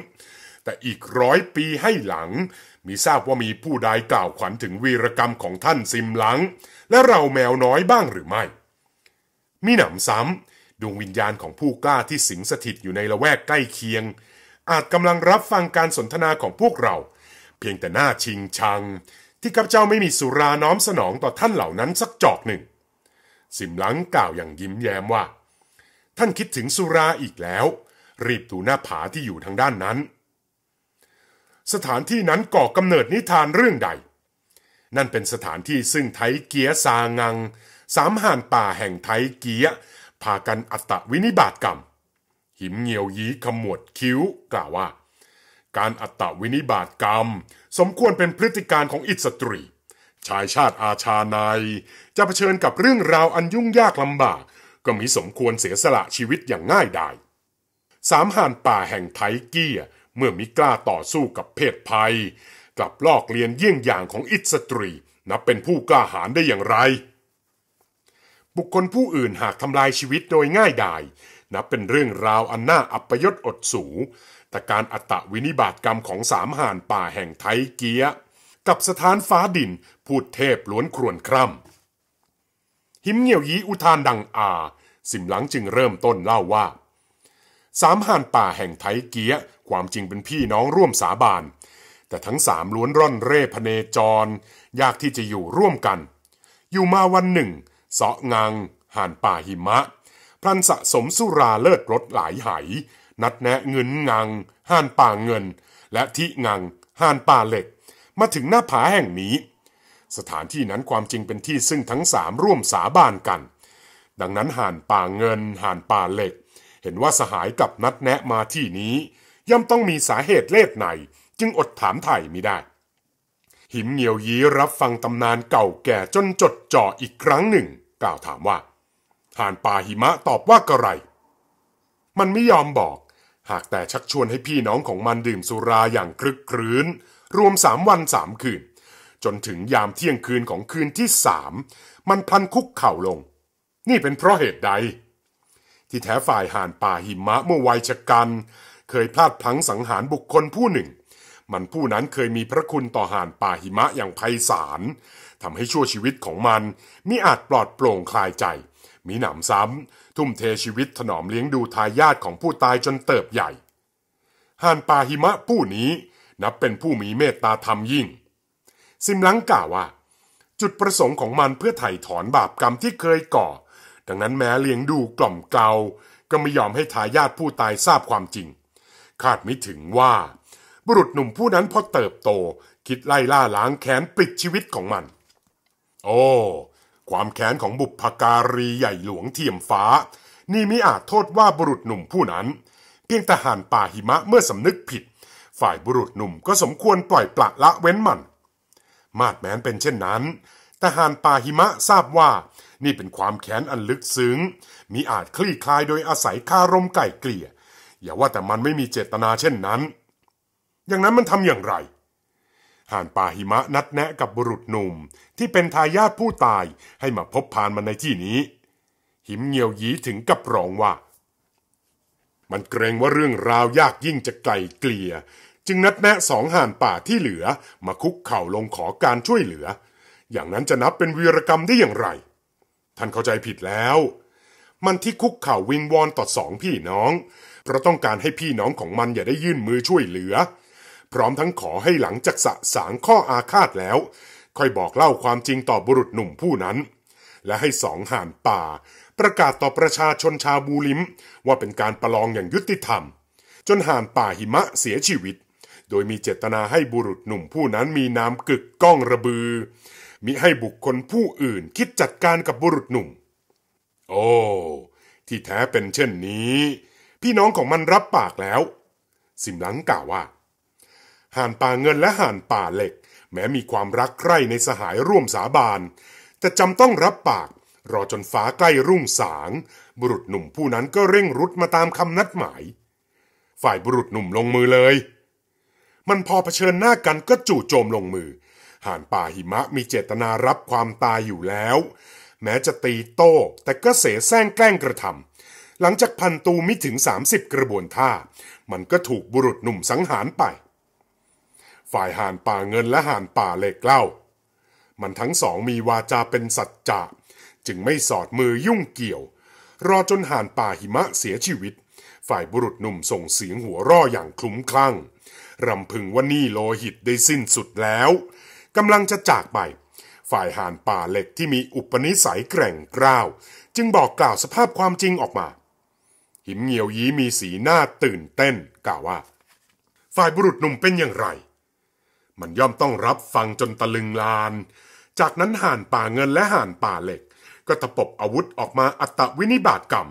แต่อีกร้อยปีให้หลัง มีทราบว่ามีผู้ใดกล่าวขวัญถึงวีรกรรมของท่านซิมหลัง และเราแมวน้อยบ้างหรือไม่ มีหนำซ้ำดวงวิญญาณของผู้กล้าที่สิงสถิตอยู่ในละแวกใกล้เคียง อาจกำลังรับฟังการสนทนาของพวกเรา เพียงแต่หน้าชิงชัง ที่ข้าพเจ้าไม่มีสุราน้อมสนองต่อท่านเหล่านั้นสักจอกหนึ่งสิมหลังกล่าวอย่างยิ้มแย้มว่า ท่านคิดถึงสุราอีกแล้ว รีบดูหน้าผาที่อยู่ทางด้านนั้น สถานที่นั้นก่อกำเนิดนิทานเรื่องใด นั่นเป็นสถานที่ซึ่งไทเกียซางัง สามห่านป่าแห่งไทเกียพากันอัตวินิบาตกรรม หิมเงียวยีขมวดคิ้ว กล่าวว่า การอัตวินิบาตกรรมสมควรเป็นพฤติการของอิสตรีชายชาติอาชาในจะเผชิญกับเรื่องราวอันยุ่งยากลำบาก ก็มิสมควรเสียสละชีวิตอย่างง่ายดายสามห่านป่าแห่งไทเกียเมื่อมิกล้าต่อสู้กับเพศภัยกลับลอกเลียนเยี่ยงอย่างของอิสตรี นับเป็นผู้กล้าหาญได้อย่างไร บุคคลผู้อื่นหากทำลายชีวิตโดยง่ายดาย นับเป็นเรื่องราวอันน่าอัปยศอดสูแต่การอัตวินิบาตกรรมของสามห่านป่าแห่งไทเกียกับสถานฟ้าดินพูดเทพล้วนครวนคร่ำหิมเหี่ยวยีอุทานดังอาสิมหลังจึงเริ่มต้นเล่าว่า สามห่านป่าแห่งไทยเกี้ยความจริงเป็นพี่น้องร่วมสาบานแต่ทั้งสามล้วนร่อนเร่พเนจร ยากที่จะอยู่ร่วมกัน อยู่มาวันหนึ่งเสาะงัง ห่านป่าหิมะพลันสะสมสุราเลิศรสหลายหายนัดแนะเงินงังห่านป่าเงิน และทิงังห่านป่าเหล็กมาถึงหน้าผาแห่งนี้ สถานที่นั้นความจริงเป็นที่ซึ่งทั้งสามร่วมสาบานกัน ดังนั้นห่านป่าเงินห่านป่าเหล็ก เห็นว่าสหายกับนัดแนะมาที่นี้ ย่อมต้องมีสาเหตุเล่ดไหน จึงอดถามไถ่ไม่ได้ หิมเหนียวยีรับฟังตำนานเก่าแก่จนจดจ่ออีกครั้งหนึ่ง กล่าวถามว่าห่านป่าหิมะตอบว่ากระไร มันไม่ยอมบอก หากแต่ชักชวนให้พี่น้องของมันดื่มสุราอย่างครึกครื้นรวม 3 วัน 3 คืน จนถึงยามเที่ยงคืนของคืนที่สามมันพลันคุกเข่าลง นี่เป็นเพราะเหตุใด ที่แท้ฝ่ายห่านป่าหิมะเมื่อวัยชะกัน เคยพลาดพลั้งสังหารบุคคลผู้หนึ่ง มันผู้นั้นเคยมีพระคุณต่อห่านป่าหิมะอย่างไพศาลทำให้ชั่วชีวิตของมันมิอาจปลอดโปร่งคลายใจ มีหนำซ้ำทุ่มเทชีวิตถนอมเลี้ยงดูทายาทของผู้ตายจนเติบใหญ่ห่านป่าหิมะผู้นี้นับเป็นผู้มีเมตตาธรรมยิ่ง ซิมลังกล่าวว่า จุดประสงค์ของมันเพื่อไถ่ถอนบาปกรรมที่เคยก่อ ดังนั้นแม้เลี้ยงดูกล่อมเกลาก็ไม่ยอมให้ทายาทผู้ตายทราบความจริง คาดไม่ถึงว่า บุรุษหนุ่มผู้นั้นพอเติบโต คิดไล่ล่าล้างแขนปิดชีวิตของมัน โอ้ ความแค้นของบุพการีใหญ่หลวงเทียมฟ้า นี่มิอาจโทษว่าบุรุษหนุ่มผู้นั้น เพียงแต่หัานป่าหิมะเมื่อสำนึกผิดฝ่ายบุรุษหนุ่มก็สมควรปล่อยปละละเว้นมัน มาดแม้นเป็นเช่นนั้นทหารป่าหิมะทราบว่านี่เป็นความแค้นอันลึกซึ้งมีอาจคลี่คลายโดยอาศัยคารมไก่เกลี่ยอย่าว่าแต่มันไม่มีเจตนาเช่นนั้น อย่างนั้นมันทำอย่างไรห่านป่าหิมะนัดแนะกับบุรุษหนุ่ม ที่เป็นทายาทผู้ตาย ให้มาพบพานมันในที่นี้ หิมเงียวยีถึงกับร้องว่า มันเกรงว่าเรื่องราวยากยิ่งจะไกลเกลี่ยจึงนัดแนะสองห่านป่าที่เหลือ มาคุกเข่าลงขอการช่วยเหลือ อย่างนั้นจะนับเป็นวีรกรรมได้อย่างไร ท่านเข้าใจผิดแล้ว มันที่คุกเข่าวิงวอนต่อสองพี่น้อง เพราะต้องการให้พี่น้องของมันอย่าได้ยื่นมือช่วยเหลือ พร้อมทั้งขอให้หลังจากสะสางข้ออาฆาตแล้ว ค่อยบอกเล่าความจริงต่อบุรุษหนุ่มผู้นั้น และให้สองห่านป่า ประกาศต่อประชาชนชาวบูลิมว่าเป็นการประลองอย่างยุติธรรม จนห่านป่าหิมะเสียชีวิตโดยมีเจตนาให้บุรุษหนุ่มผู้นั้นมีนามกึกก้องระบือ มิให้บุคคลผู้อื่นคิดจัดการกับบุรุษหนุ่ม โอ้ ที่แท้เป็นเช่นนี้ พี่น้องของมันรับปากแล้ว สิมหลังกล่าวว่าห่านป่าเงินและห่านป่าเหล็ก แม้มีความรักใคร่ในสหายร่วมสาบานแต่จำต้องรับปาก รอจนฟ้าใกล้รุ่งสาง บุรุษหนุ่มผู้นั้นก็เร่งรุดมาตามคำนัดหมาย ฝ่ายบุรุษหนุ่มลงมือเลยมันพอเผชิญหน้ากันก็จู่โจมลงมือห่านป่าหิมะมีเจตนารับความตายอยู่แล้ว แม้จะตีโต้แต่ก็เสแสร้งแกล้งกระทำหลังจากพันตูมิถึง 30 กระบวนท่า มันก็ถูกบุรุษหนุ่มสังหารไป ฝ่ายห่านป่าเงินและห่านป่าเหล็กเล่า มันทั้งสองมีวาจาเป็นสัจจะ จึงไม่สอดมือยุ่งเกี่ยว รอจนห่านป่าหิมะเสียชีวิต ฝ่ายบุรุษหนุ่มส่งเสียงหัวร่ออย่างคลุ้มคลั่งรำพึงว่านี่โลหิตได้สิ้นสุดแล้วกำลังจะจากไปฝ่ายหานป่าเหล็กที่มีอุปนิสัยแกร่งกล้าว จึงบอกกล่าวสภาพความจริงออกมา หิมเหียวยีมีสีหน้าตื่นเต้นกล่าวว่า ฝ่ายบุรุษหนุ่มเป็นอย่างไร มันย่อมต้องรับฟังจนตะลึงลาน จากนั้นห่านป่าเงินและห่านป่าเหล็กก็ตะปบอาวุธออกมาอัตวินิบาตกรรม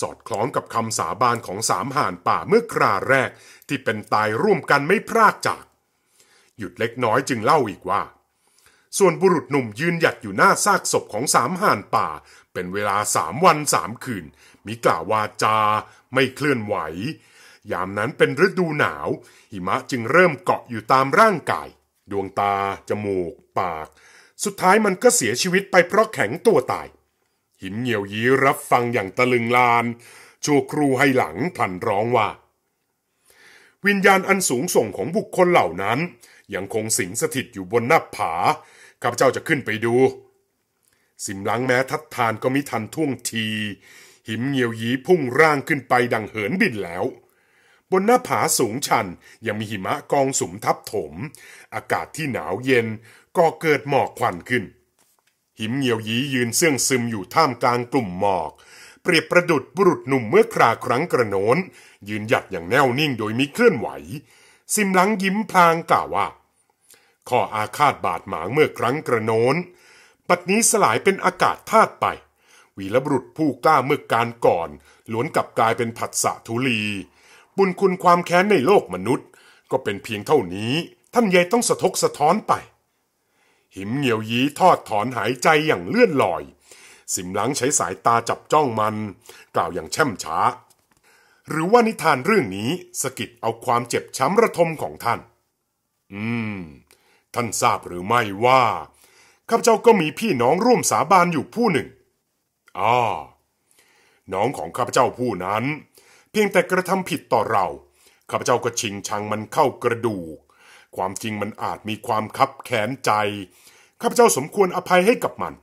สอดคล้องกับคำสาบานของสามห่านป่าเมื่อคราแรกที่เป็นตายร่วมกันไม่พลากจาก หยุดเล็กน้อยจึงเล่าอีกว่า ส่วนบุรุษหนุ่มยืนหยัดอยู่หน้าซากศพของสามห่านป่า เป็นเวลาสามวันสามคืนมีกล่าววาจา ไม่เคลื่อนไหว ยามนั้นเป็นฤดูหนาวหิมะจึงเริ่มเกาะอยู่ตามร่างกาย ดวงตาจมูก ปาก สุดท้ายมันก็เสียชีวิตไปเพราะแข็งตัวตาย หิมเหียวยีรับฟังอย่างตะลึงลานชั่วครูให้หลังพันร้องว่าวิญญาณอันสูงส่งของบุคคลเหล่านั้น ยังคงสิงสถิตอยู่บนหน้าผาข้าพเจ้าจะขึ้นไปดูสิมลังแม้ทัดทานก็มิทันท่วงที หิมเงียวยีพุ่งร่างขึ้นไปดังเหินบินแล้ว บนหน้าผาสูงชันยังมีหิมะกองสุมทับถม อากาศที่หนาวเย็นก็เกิดหมอกควันขึ้น หิมเงียวยียืนเสื่องซึมอยู่ท่ามกลางกลุ่มหมอกเปรียบประดุดบุรุษหนุ่มเมื่อคราครั้งกระโนน ยืนหยัดอย่างแน่วนิ่งโดยมิเคลื่อนไหวซิมลังยิ้มพลางกล่าวว่าข้ออาฆาตบาดหมางเมื่อครั้งกระโนนปัดนี้สลายเป็นอากาศธาตุไป วีรบุรุษผู้กล้าเมื่อการก่อนล้วนกลับกลายเป็นผัสสะทุลี บุญคุณความแค้นในโลกมนุษย์ ก็เป็นเพียงเท่านี้ท่านใหญ่ต้องสะทกสะท้อนไป หิมเหนียวยีทอดถอนหายใจอย่างเลื่อนลอยสิมหลังใช้สายตาจับจ้องมัน กล่าวอย่างแช่มช้า หรือว่านิทานเรื่องนี้สกิดเอาความเจ็บ ช้ำ ระทมของท่าน อืม ท่านทราบหรือไม่ว่าข้าพเจ้าก็มีพี่น้องร่วมสาบานอยู่ผู้หนึ่งอ๋อน้องของข้าพเจ้าผู้นั้น เพียงแต่กระทำผิดต่อเราข้าพเจ้าก็ชิงชังมันเข้ากระดูก ความจริงมันอาจมีความคับแค้นใจข้าพเจ้าสมควรอภัยให้กับมัน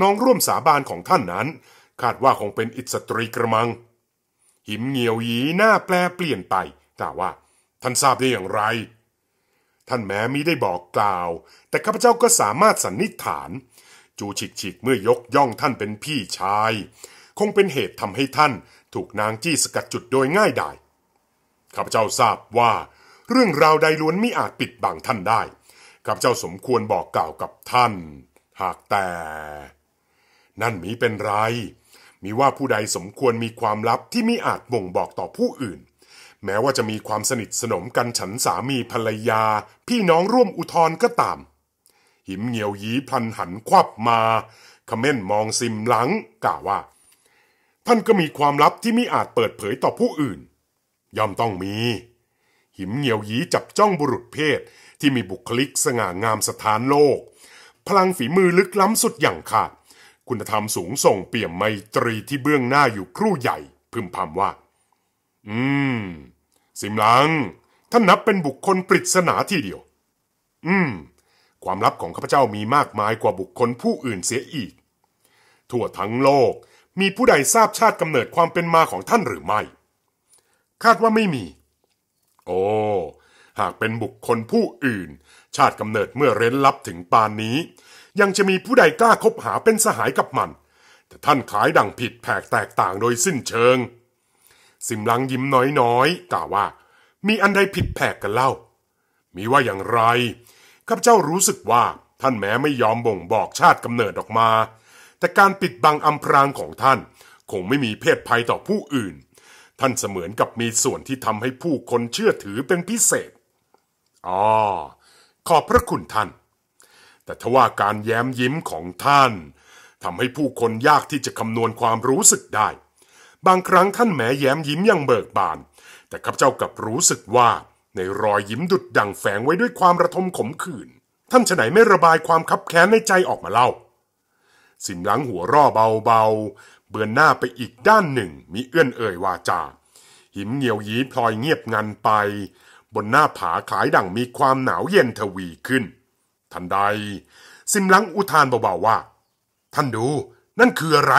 น้องร่วมสาบานของท่านนั้น คาดว่า คงเป็นอิสตรีกระมัง หิมเหนียวหยีหน้าแปลเปลี่ยนไป แต่ว่า ท่านทราบได้อย่างไร ท่านแม้มิได้บอกกล่าว แต่ข้าพเจ้าก็สามารถสันนิษฐาน จูฉิกฉิกเมื่อยกย่องท่านเป็นพี่ชาย คงเป็นเหตุทำให้ท่านถูกนางจี้สกัดจุดโดยง่ายดายข้าพเจ้าทราบว่า เรื่องราวใดล้วนไม่อาจปิดบังท่านได้ ข้าพเจ้าสมควรบอกกล่าวกับท่าน หากแต่นั่นมีเป็นไร มีว่าผู้ใดสมควรมีความลับที่มิอาจบ่งบอกต่อผู้อื่น แม้ว่าจะมีความสนิทสนมกันฉันสามีภรรยา พี่น้องร่วมอุทธรก็ตาม หิมเหนียวยีพันหันควับมาขเม่นมองซิมหลัง กล่าวว่า ท่านก็มีความลับที่มิอาจเปิดเผยต่อผู้อื่น ย่อมต้องมี หิมเหนียวยีจับจ้องบุรุษเพศที่มีบุคลิกสง่างามสถานโลก พลังฝีมือลึกล้ำสุดอย่างขาดคุณธรรมสูงส่งเปี่ยมไมตรีที่เบื้องหน้าอยู่ครู่ใหญ่ พึมพำว่า อืม สิมลังท่านนับเป็นบุคคลปริศนาทีเดียว อืม ความลับของข้าพเจ้ามีมากมายกว่าบุคคลผู้อื่นเสียอีกทั่วทั้งโลกมีผู้ใดทราบชาติกำเนิดความเป็นมาของท่านหรือไม่ คาดว่าไม่มี โอ้ หากเป็นบุคคลผู้อื่น ชาติกำเนิดเมื่อเร้นลับถึงปานนี้ยังจะมีผู้ใดกล้าคบหาเป็นสหายกับมัน แต่ท่านขายดังผิดแผกแตกต่างโดยสิ้นเชิง สิมลังยิ้มน้อยๆกล่าวว่า มีอันใดผิดแผกกันเล่า มีว่าอย่างไร ข้าพเจ้ารู้สึกว่าท่านแม้ไม่ยอมบ่งบอกชาติกำเนิดออกมา แต่การปิดบังอำพรางของท่าน คงไม่มีเพศภัยต่อผู้อื่น ท่านเสมือนกับมีส่วนที่ทำให้ผู้คนเชื่อถือเป็นพิเศษอ๋อขอบพระคุณท่านแต่ทว่าการแย้มยิ้มของท่านทำให้ผู้คนยากที่จะคำนวณความรู้สึกได้ บางครั้งท่านแม้แย้มยิ้มยังเบิกบาน แต่ข้าพเจ้ากับรู้สึกว่า ในรอยยิ้มดุดดังแฝงไว้ด้วยความระทมขมขื่นท่านฉไหนไม่ระบายความคับแค้นในใจออกมาเล่า สิมหลังหัวร่อเบาๆเบือนหน้าไปอีกด้านหนึ่งมีเอื้อนเอ่ยวาจาหิมเงียวยีพลอยเงียบงันไป บนหน้าผาขายดั่งมีความหนาวเย็นทวีขึ้นทันใด ซิมลังอุทานเบาๆว่า ท่านดูนั่นคืออะไร